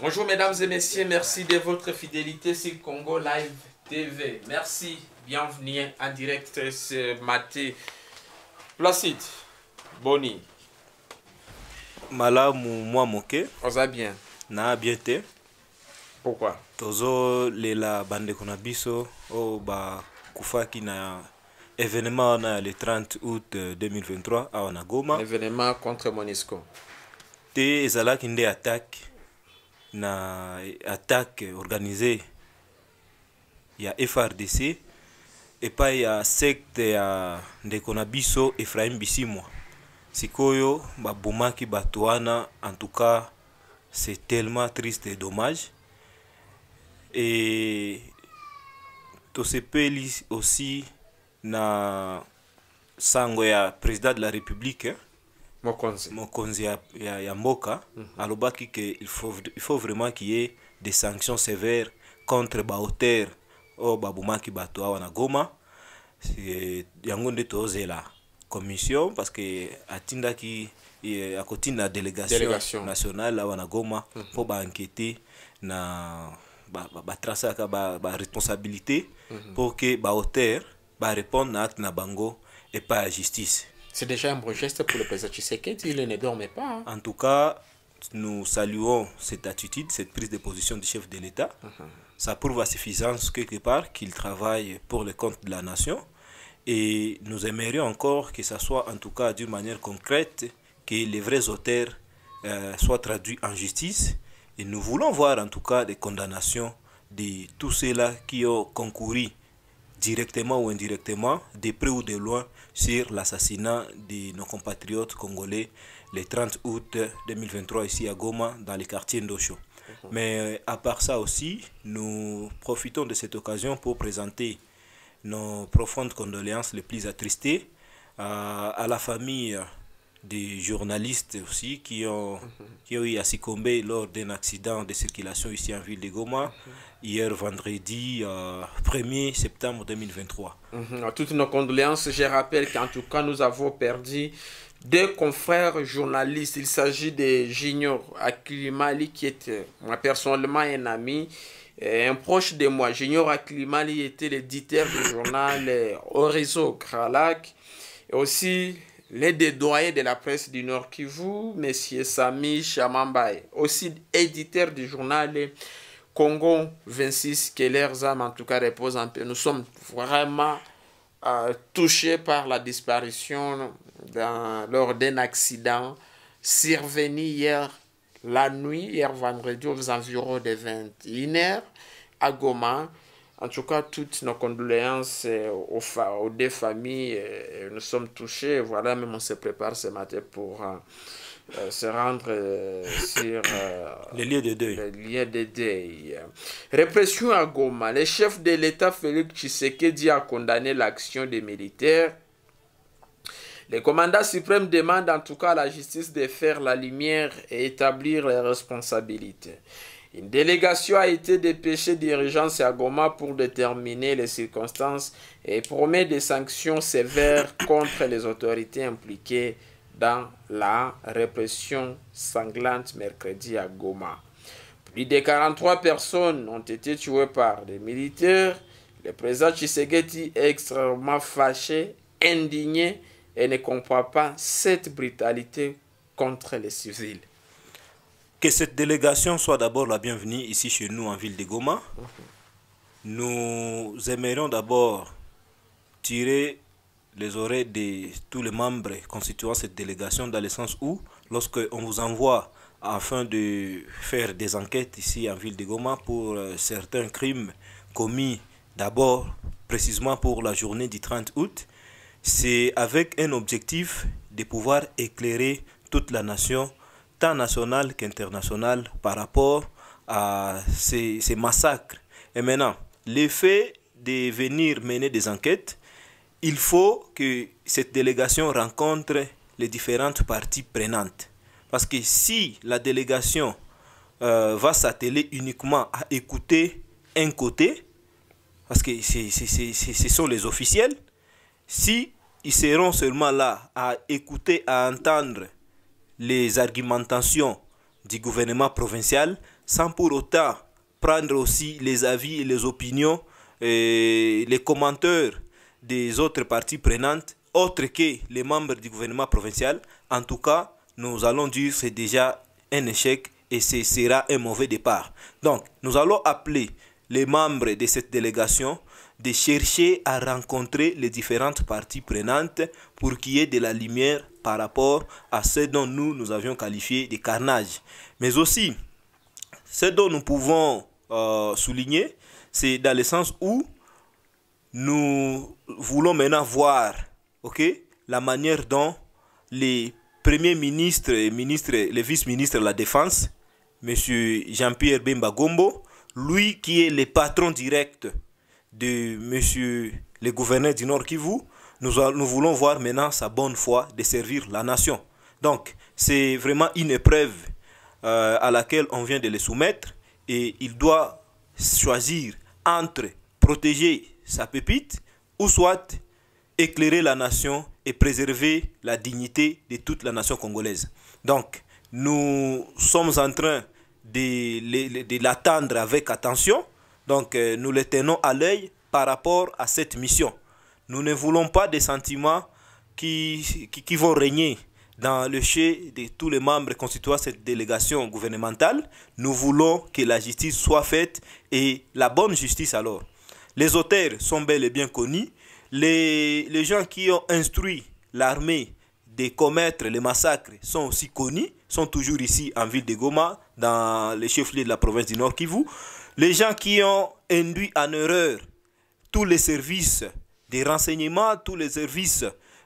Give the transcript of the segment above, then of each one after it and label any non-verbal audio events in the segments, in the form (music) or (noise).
Bonjour mesdames et messieurs, merci de votre fidélité sur Congo Live TV. Merci, bienvenue en direct ce matin. Placide, Boni. Malamu, moi, On va bien. Na bien pourquoi lela bandeko na biso oyo bakufaki na événement wana le 30 août 2023 awa na goma événement contre monisco te ezalaki nde attaque na attaque organisée ya frdc epai ya secte ya ndeko na biso efraim bisimwa sikoyo babomaki bato wana en tout cas c'est tellement triste et dommage et tosepeli aussi na sango ya président de la république hein, mokonzi, mokonzi ya, ya, ya mboka mm -hmm. alobaki ke il faut, il faut vraiment qu'il y ait des sanctions sévères contre baauteur oyo oh, babomaki bato awa na goma yango nde tozela commission parce que atindaki eh, akotinda délégation, délégation nationale awa na goma mhm. enquêter mm na ba a ba, responsabilité pour que l'auteur réponde à acte na bango pas à justice c'est déjà un bon geste pour le président Tshisekedi il ne dormait pas hein. en tout cas nous saluons cette attitude cette prise de position du chef de l'état ça prouve à suffisance quelque part qu'il travaille pour le compte de la nation et nous aimerions encore que ça soit en tout cas d'une manière concrète que les vrais auteurs euh, soient traduits en justice et nous voulons voir en tout cas des condamnations de tous ceux-là qui ont concouru directement ou indirectement, de près ou de loin, sur l'assassinat de nos compatriotes congolais le 30 août 2023 ici à Goma, dans les quartiers Ndocho. Mhm. Mais euh, à part ça aussi, nous profitons de cette occasion pour présenter nos profondes condoléances les plus attristées à la famille des journalistes aussi qui ont, mhm. qui ont eu à succomber lors d'un accident de circulation ici en ville de Goma, mhm. hier vendredi 1er euh, septembre 2023. Mhm. Toutes nos condoléances, je rappelle qu'en tout cas, nous avons perdu deux confrères journalistes. Il s'agit de Junior Aklimali, qui était euh, personnellement un ami et un proche de moi. Junior Aklimali était l'éditeur du journal euh, Horizon Kralak. Et aussi les dédoyés de la presse du Nord Kivu, messieurs Sami Chamambaye, aussi éditeur du journal Congo 26, que leurs âmes en tout cas reposent en paix. Nous sommes vraiment euh, touchés par la disparition dans, lors d'un accident survenu hier la nuit, hier vendredi aux environs de 21h à Goma. En tout cas, toutes nos condoléances euh, aux, deux familles. Euh, nous sommes touchés. Voilà, même on se prépare ce matin pour euh, se rendre sur le les liens de deuil. de Répression à Goma. Le chef de l'État Félix Tshisekedi a condamné l'action des militaires. Le commandant suprême demande en tout cas à la justice de faire la lumière et établir les responsabilités. Une délégation a été dépêchée d'urgence à Goma pour déterminer les circonstances et promet des sanctions sévères (coughs) contre les autorités impliquées dans la répression sanglante mercredi à Goma. Plus de 43 personnes ont été tuées par des militaires. Le président Tshisekedi est extrêmement fâché, indigné et ne comprend pas cette brutalité contre les civils. Que cette délégation soit d'abord la bienvenue ici chez nous en ville de Goma. Nous aimerions d'abord tirer les oreilles de tous les membres constituant cette délégation dans le sens où, lorsque on vous envoie afin de faire des enquêtes ici en ville de Goma pour euh, certains crimes commis d'abord précisément pour la journée du 30 août, c'est avec un objectif de pouvoir éclairer toute la nation tant national qu'international par rapport à ces, ces massacres. Et maintenant, l'effet de venir mener des enquêtes, il faut que cette délégation rencontre les différentes parties prenantes. Parce que si la délégation euh, va s'atteler uniquement à écouter un côté, parce que ce sont les officiels, si ils seront seulement là à écouter, à entendre les argumentations du gouvernement provincial sans pour autant prendre aussi les avis et les opinions et eh, les commentaires des autres parties prenantes, autres que les membres du gouvernement provincial. En tout cas, nous allons dire que c'est déjà un échec et ce sera un mauvais départ. Donc, nous allons appeler les membres de cette délégation de chercher à rencontrer les différentes parties prenantes pour qu'il y ait de la lumière par rapport à ce dont nous nous avions qualifié de carnage. Mais aussi, ce dont nous pouvons euh, souligner, c'est dans le sens où nous voulons maintenant voir ok, la manière dont les premiers ministres et ministres, les vice-ministres de la Défense, M. Jean-Pierre Bemba Gombo, lui qui est le patron direct de monsieur le gouverneur du Nord Kivu, nous, nous voulons voir maintenant sa bonne foi de servir la nation. Donc, c'est vraiment une épreuve euh, à laquelle on vient de le soumettre et il doit choisir entre protéger sa pépite ou soit éclairer la nation et préserver la dignité de toute la nation congolaise. Donc, nous sommes en train de l'attendre avec attention. Donc euh, nous les tenons à l'œil par rapport à cette mission. Nous ne voulons pas des sentiments qui, vont régner dans le chef de tous les membres constituant cette délégation gouvernementale. Nous voulons que la justice soit faite et la bonne justice alors. Les auteurs sont bel et bien connus. Les, gens qui ont instruit l'armée de commettre les massacres sont aussi connus, sont toujours ici en ville de Goma, dans les chefs-lieux de la province du Nord Kivu les gens qui ont induit en erreur tous les services des renseignements, tous les services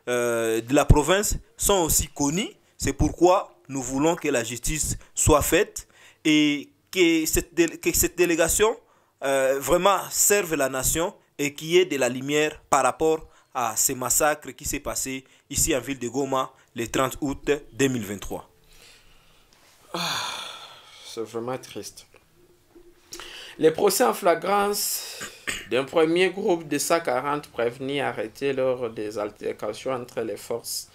euh, de la province sont aussi connus. C'est pourquoi nous voulons que la justice soit faite et que cette, délégation euh, vraiment serve la nation et qu'il y ait de la lumière par rapport à ces massacres qui s'est passé ici en ville de Goma le 30 août 2023. Ah, c'est vraiment triste. Les procès en flagrance d'un premier groupe de 140 prévenus arrêtés lors des altercations entre les forces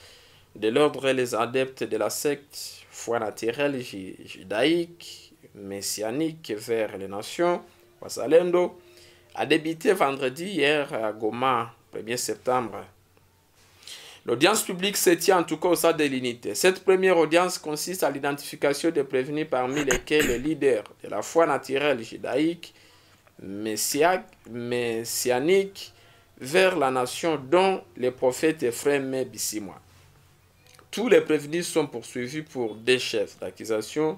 de l'ordre et les adeptes de la secte, foi naturelle judaïque, messianique vers les nations, a débuté vendredi hier à Goma, 1er septembre. L'audience publique se tient en tout cas au sein de l'unité. Cette première audience consiste à l'identification des prévenus parmi lesquels les leaders de la foi naturelle judaïque, messianique, vers la nation dont les prophètes Ephraim et Bissimois. Tous les prévenus sont poursuivis pour des chefs d'accusation,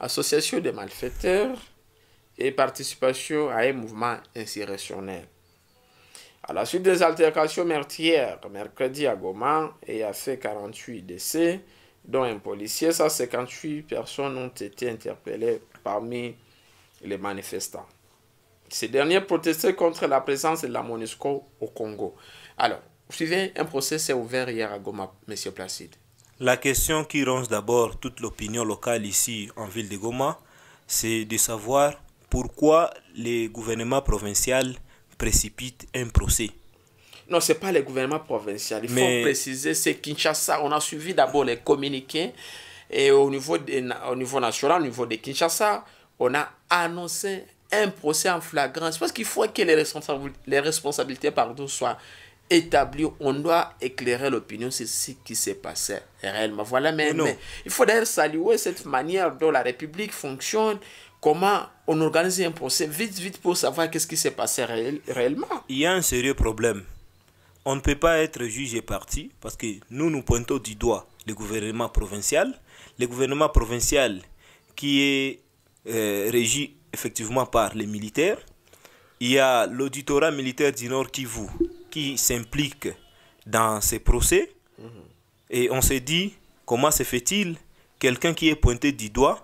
association des malfaiteurs et participation à un mouvement insurrectionnel. À la suite des altercations meurtrières mercredi à Goma et a fait 48 décès, dont un policier, 158 personnes ont été interpellées parmi les manifestants. Ces derniers protestaient contre la présence de la MONUSCO au Congo. Alors, vous suivez, un procès s'est ouvert hier à Goma, Monsieur Placide. La question qui ronge d'abord toute l'opinion locale ici en ville de Goma, c'est de savoir pourquoi les gouvernements provinciaux précipite un procès. Non, ce n'est pas le gouvernement provincial. Il Mais... faut préciser, c'est Kinshasa. On a suivi d'abord les communiqués. Et au niveau, au niveau national, au niveau de Kinshasa, on a annoncé un procès en flagrance. Parce qu'il faut que les, responsabilités, les responsabilités pardon, soient établies. on doit éclairer l'opinion sur ce qui s'est passé réellement. Voilà, mais, mais il faut d'ailleurs saluer cette manière dont la République fonctionne, comment on organise un procès vite, vite pour savoir qu'est-ce qui s'est passé réellement. Il y a un sérieux problème. On ne peut pas être juge et parti parce que nous, nous pointons du doigt le gouvernement provincial. Le gouvernement provincial qui est euh, régi effectivement par les militaires. Il y a l'auditorat militaire du Nord Kivu qui s'implique dans ces procès. Mhm. Et on se dit, comment se fait-il quelqu'un qui est pointé du doigt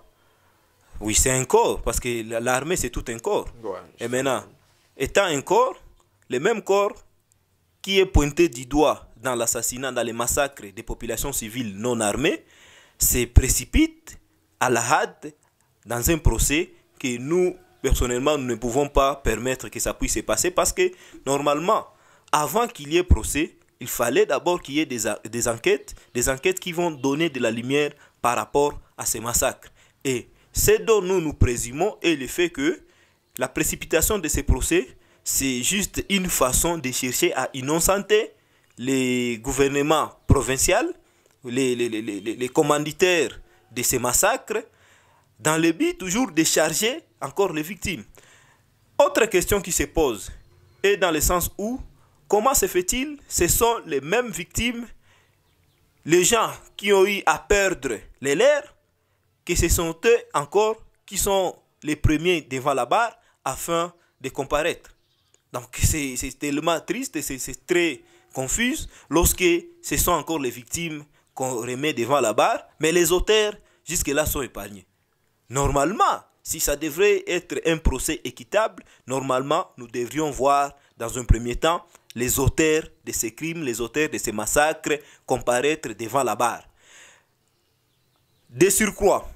oui, c'est un corps, parce que l'armée, c'est tout un corps. Et maintenant, étant un corps, le même corps qui est pointé du doigt dans l'assassinat, dans les massacres des populations civiles non armées, se précipite à la hâte dans un procès que nous, personnellement, nous ne pouvons pas permettre que ça puisse se passer parce que, normalement, avant qu'il y ait procès, il fallait d'abord qu'il y ait des enquêtes, des enquêtes qui vont donner de la lumière par rapport à ces massacres. Et c'est dont nous nous présumons et le fait que la précipitation de ces procès, c'est juste une façon de chercher à innocenter les gouvernements provinciaux, les, commanditaires de ces massacres, dans le but toujours de charger encore les victimes. Autre question qui se pose est dans le sens où, comment se fait-il, ce sont les mêmes victimes, les gens qui ont eu à perdre les leurs, que ce sont eux encore qui sont les premiers devant la barre afin de comparaître. Donc c'est tellement triste, c'est très confus lorsque ce sont encore les victimes qu'on remet devant la barre, mais les auteurs jusque-là sont épargnés. Normalement, si ça devrait être un procès équitable, normalement, nous devrions voir dans un premier temps les auteurs de ces crimes, les auteurs de ces massacres comparaître devant la barre. De surcroît,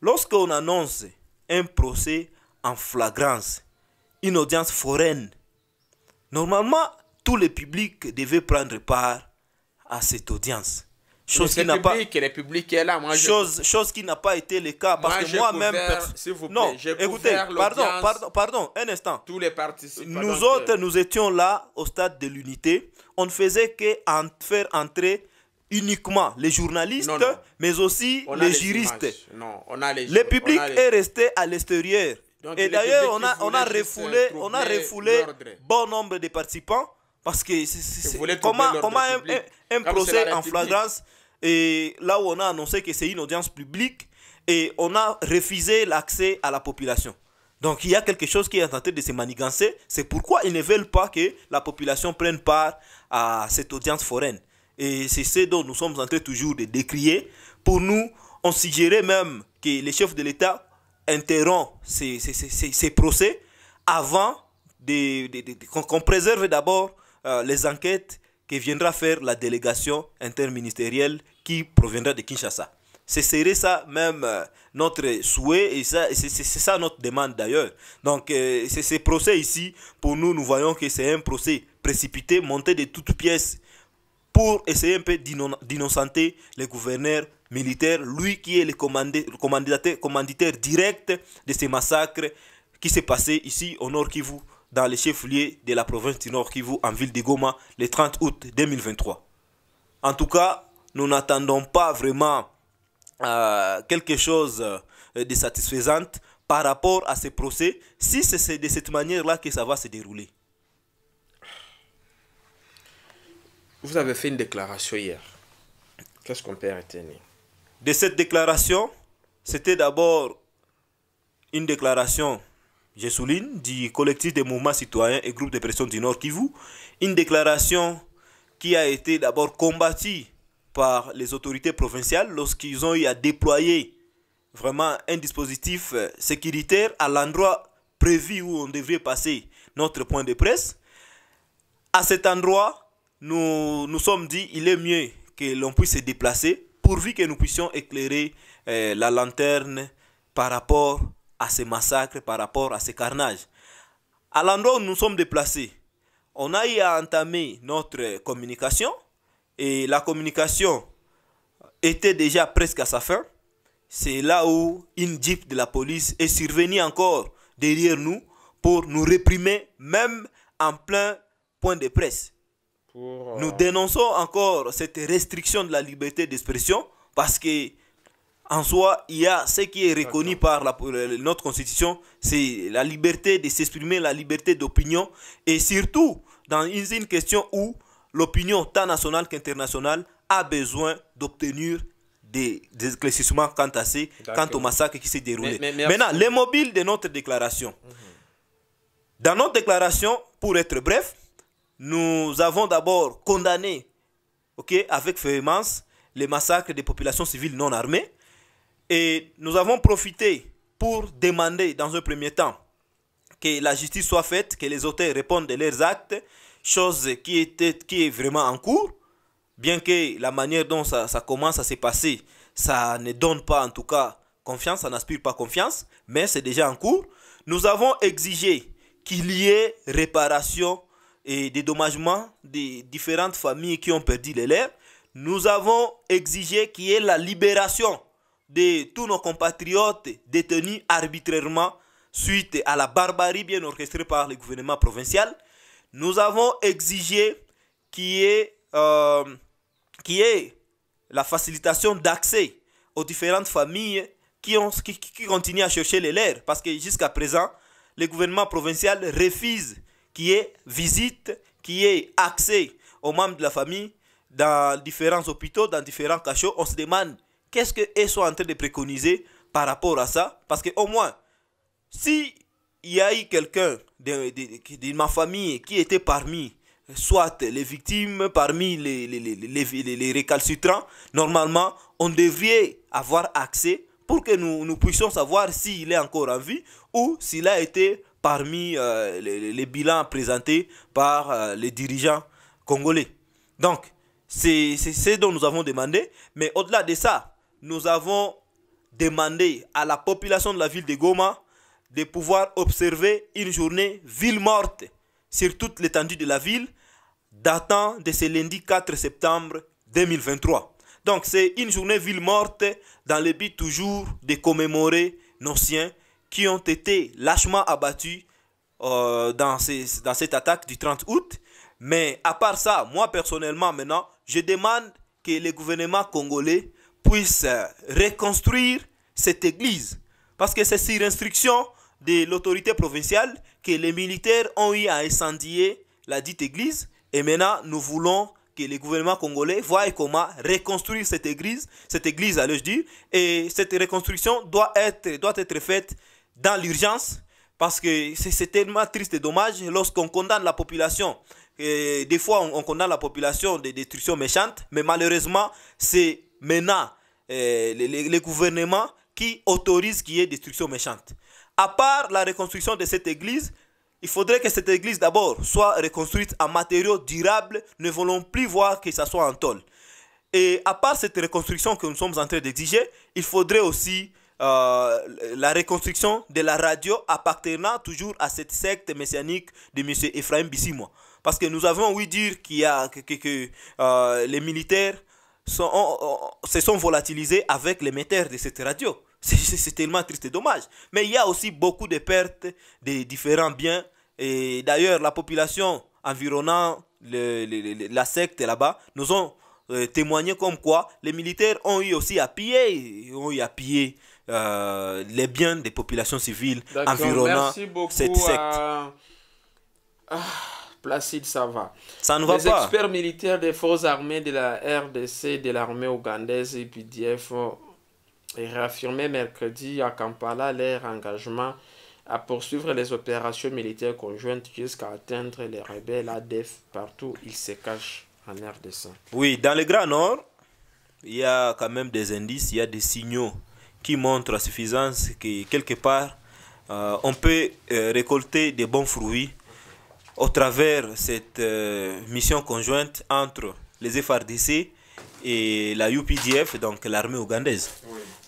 lorsqu'on annonce un procès en flagrance, une audience foraine, normalement, tout le public devait prendre part à cette audience. Chose qui n'a pas. Le public est là. Moi, chose, qui n'a pas été le cas. Parce moi, que moi-même. Non, écoutez, pardon, pardon, pardon, un instant. Tous les participants. Nous euh, autres, nous étions là au stade de l'unité. On ne faisait que en faire entrer uniquement les journalistes, mais aussi les, juristes. Non, on a les le public est resté à l'extérieur. Et d'ailleurs, on a, on a refoulé, euh, on a refoulé bon nombre de participants parce que c'est comment, comment un, procès en flagrance et là où on a annoncé que c'est une audience publique et on a refusé l'accès à la population. Donc il y a quelque chose qui est tenté de se manigancer. C'est pourquoi ils ne veulent pas que la population prenne part à cette audience foraine. Et c'est ce dont nous sommes en train toujours de décrier. Pour nous, on suggérait même que les chefs de l'État interrompent ces, ces, ces, ces, procès avant de, qu'on préserve d'abord euh, les enquêtes que viendra faire la délégation interministérielle qui proviendra de Kinshasa. Ce serait ça même euh, notre souhait et c'est ça notre demande d'ailleurs. Donc euh, ces procès ici, pour nous, nous voyons que c'est un procès précipité, monté de toutes pièces pour essayer un peu d'innocenter le gouverneur militaire, lui qui est le commanditaire, direct de ces massacres qui s'est passé ici au Nord Kivu, dans le chef-lieu de la province du Nord Kivu, en ville de Goma, le 30 août 2023. En tout cas, nous n'attendons pas vraiment euh, quelque chose euh, de satisfaisant par rapport à ces procès, si c'est de cette manière-là que ça va se dérouler. Vous avez fait une déclaration hier. Qu'est-ce qu'on peut retenir De cette déclaration, c'était d'abord une déclaration, je souligne, du collectif des mouvements citoyens et groupes de pression du Nord Kivu. Une déclaration qui a été d'abord combattue par les autorités provinciales lorsqu'ils ont eu à déployer vraiment un dispositif euh, sécuritaire à l'endroit prévu où on devrait passer notre point de presse. À cet endroit, nous nous sommes dit il est mieux que l'on puisse se déplacer pourvu que nous puissions éclairer euh, la lanterne par rapport à ces massacres, par rapport à ces carnages. À l'endroit où nous sommes déplacés, on a eu à entamer notre communication et la communication était déjà presque à sa fin. C'est là où une jeep de la police est survenue encore derrière nous pour nous réprimer, même en plein point de presse. Euh, Nous dénonçons encore cette restriction de la liberté d'expression parce que en soi, il y a ce qui est reconnu par euh, notre constitution, c'est la liberté de s'exprimer, la liberté d'opinion, et surtout dans une, question où l'opinion tant nationale qu'internationale a besoin d'obtenir des, des éclaircissements quant à au massacre qui s'est déroulé. Maintenant, les mobiles de notre déclaration. Mhm. Dans notre déclaration, pour être bref, nous avons d'abord condamné avec véhémence les massacres des populations civiles non armées et nous avons profité pour demander dans un premier temps que la justice soit faite, que les auteurs répondent de leurs actes, chose qui, était, qui est vraiment en cours, bien que la manière dont ça, ça commence à se passer, ça ne donne pas en tout cas confiance, ça n'aspire pas confiance, mais c'est déjà en cours. Nous avons exigé qu'il y ait réparation et des dédommagement des différentes familles qui ont perdu les lèvres. nous avons exigé qu'il y ait la libération de tous nos compatriotes détenus arbitrairement suite à la barbarie bien orchestrée par le gouvernement provincial. Nous avons exigé qu'il y ait, euh, la facilitation d'accès aux différentes familles qui, ont, qui continuent à chercher les leurs. Parce que jusqu'à présent, le gouvernement provincial refuse qui est visite, qui est accès aux membres de la famille dans différents hôpitaux, dans différents cachots. On se demande qu'est-ce qu'ils sont en train de préconiser par rapport à ça. Parce qu'au moins, si il y a eu quelqu'un de, ma famille qui était parmi soit les victimes, parmi les, les, les, les récalcitrants, normalement, on devrait avoir accès pour que nous, nous puissions savoir s'il est encore en vie ou s'il a été parmi euh, les, bilans présentés par euh, les dirigeants congolais. Donc, c'est ce dont nous avons demandé. Mais au-delà de ça, nous avons demandé à la population de la ville de Goma de pouvoir observer une journée ville morte sur toute l'étendue de la ville datant de ce lundi 4 septembre 2023. Donc c'est une journée ville morte dans le but toujours de commémorer nos siens qui ont été lâchement abattus euh, dans, cette attaque du 30 août. Mais à part ça, moi personnellement maintenant, je demande que le gouvernement congolais puisse euh, reconstruire cette église. Parce que c'est sur instruction de l'autorité provinciale que les militaires ont eu à incendier la dite église. Et maintenant, nous voulons que le gouvernement congolais voie comment reconstruire cette église, cette église à je dire, et cette reconstruction doit être, doit être faite dans l'urgence parce que c'est tellement triste et dommage lorsqu'on condamne la population. des fois, on, condamne la population des destructions méchantes, mais malheureusement, c'est maintenant euh, les, gouvernements qui autorisent qu'il y ait destruction méchante. À part la reconstruction de cette église, il faudrait que cette église d'abord soit reconstruite en matériaux durables, ne voulons plus voir que ça soit en tôle. Et à part cette reconstruction que nous sommes en train d'exiger, il faudrait aussi euh, la reconstruction de la radio appartenant toujours à cette secte messianique de M. Ephraim Bissimo. Parce que nous avons oui dire qu'il y a, que, euh, les militaires sont, se sont volatilisés avec l'émetteur de cette radio. (laughs) C'est tellement triste et dommage. Mais il y a aussi beaucoup de pertes de différents biens. Et d'ailleurs, la population environnant la secte là-bas nous ont euh, témoigné comme quoi les militaires ont eu aussi à piller, ont eu à piller euh, les biens des populations civiles environnant cette euh, secte. Ah, Placide, ça va. Ça ne va les experts militaires des forces armées de la RDC, de l'armée ougandaise et PDF ont réaffirmé mercredi à Kampala leur engagement à poursuivre les opérations militaires conjointes jusqu'à atteindre les rebelles ADF partout où ils se cachent en RDC. Oui, dans le Grand Nord, il y a quand même des indices, il y a des signaux qui montre à suffisance que quelque part, euh, on peut euh, récolter des bons fruits au travers cette euh, mission conjointe entre les FRDC et la UPDF, donc l'armée ougandaise.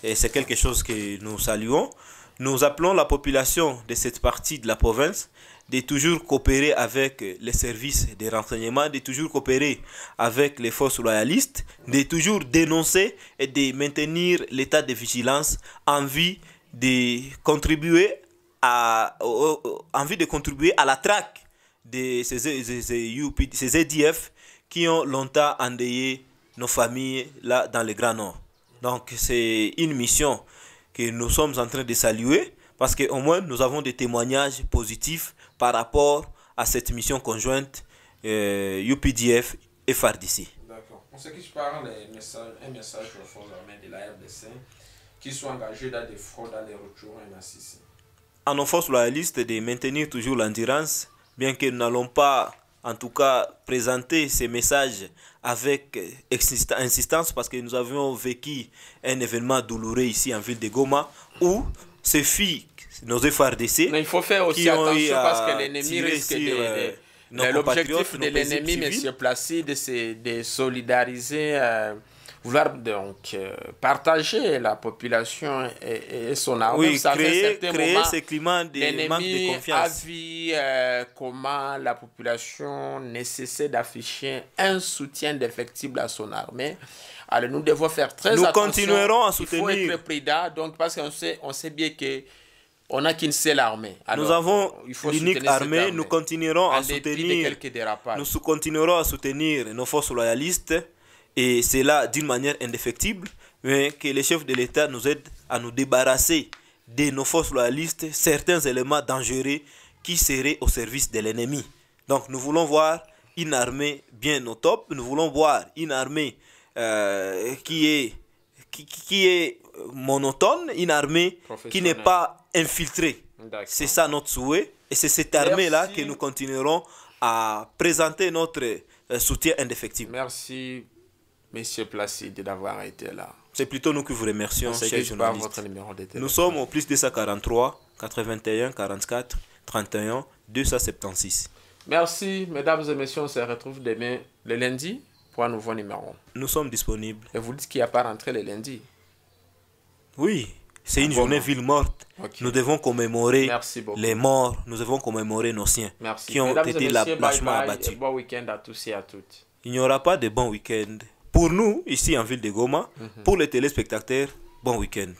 Et c'est quelque chose que nous saluons. Nous appelons la population de cette partie de la province de toujours coopérer avec les services de renseignement, de toujours coopérer avec les forces loyalistes, de toujours dénoncer et de maintenir l'état de vigilance en vue de contribuer à, de contribuer à la traque de ces, EDF e qui ont longtemps endeuillé nos familles là dans le Grand Nord. Donc c'est une mission que nous sommes en train de saluer parce qu'au moins nous avons des témoignages positifs par rapport à cette mission conjointe euh, UPDF et FARDC. D'accord. On sait qui parle un message aux forces armées de la RDC qui sont engagées dans des fraudes, dans les retours en À nos forces de maintenir toujours l'endurance, bien que nous n'allons pas en tout cas présenter ces messages avec insistance parce que nous avions vécu un événement douloureux ici en ville de Goma où ces filles, nos FRDC. Mais il faut faire aussi attention parce que l'ennemi risque sur, de. Euh, l'objectif de l'ennemi, M. Placide, c'est de solidariser. Euh, vouloir donc euh, partager la population et, son armée Oui, créer, créer moment, climat de manque de confiance. A vu euh, comment la population nécessite d'afficher un soutien défectible à son armée. Alors nous devons faire très attention. continuerons à soutenir. Il faut être prudent, donc parce qu'on sait, on sait bien que on n'a qu'une seule armée. nous avons euh, l'unique armée, armée, nous continuerons à soutenir. Nous continuerons à soutenir nos forces loyalistes et c'est là d'une manière indéfectible, mais hein, que les chefs de l'État nous aident à nous débarrasser de nos forces loyalistes, certains éléments dangereux qui seraient au service de l'ennemi. Donc nous voulons voir une armée bien au top, nous voulons voir une armée euh, qui, est, qui, qui, est monotone, une armée qui n'est pas infiltrée. C'est ça notre souhait et c'est cette armée-là que nous continuerons à présenter notre euh, soutien indéfectible. Merci Monsieur Placide, d'avoir été là. C'est plutôt nous qui vous remercions, nous sommes au plus 243 81 44 31 276. Merci, mesdames et messieurs. On se retrouve demain, le lundi, pour un nouveau numéro. Nous sommes disponibles. Et vous dites qu'il n'y a pas rentré le lundi Oui, c'est une ah journée ville morte. Nous devons commémorer les morts. Nous devons commémorer nos siens qui ont été là lâchement abattus. bon week à tous et à toutes. Il n'y aura pas de bon week-end. Pour nous, ici en ville de Goma, mhm. pour les téléspectateurs, bon week-end.